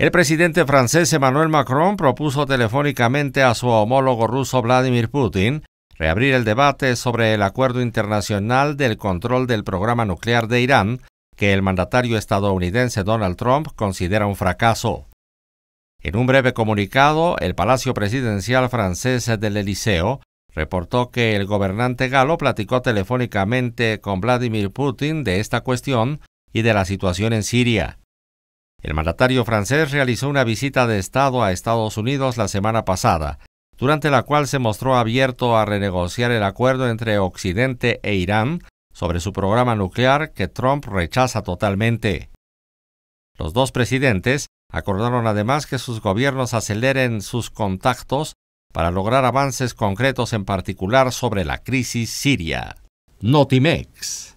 El presidente francés Emmanuel Macron propuso telefónicamente a su homólogo ruso Vladimir Putin reabrir el debate sobre el acuerdo internacional del control del programa nuclear de Irán, que el mandatario estadounidense Donald Trump considera un fracaso. En un breve comunicado, el Palacio Presidencial francés del Eliseo reportó que el gobernante galo platicó telefónicamente con Vladimir Putin de esta cuestión y de la situación en Siria. El mandatario francés realizó una visita de Estado a Estados Unidos la semana pasada, durante la cual se mostró abierto a renegociar el acuerdo entre Occidente e Irán sobre su programa nuclear que Trump rechaza totalmente. Los dos presidentes acordaron además que sus gobiernos aceleren sus contactos para lograr avances concretos en particular sobre la crisis siria. Notimex.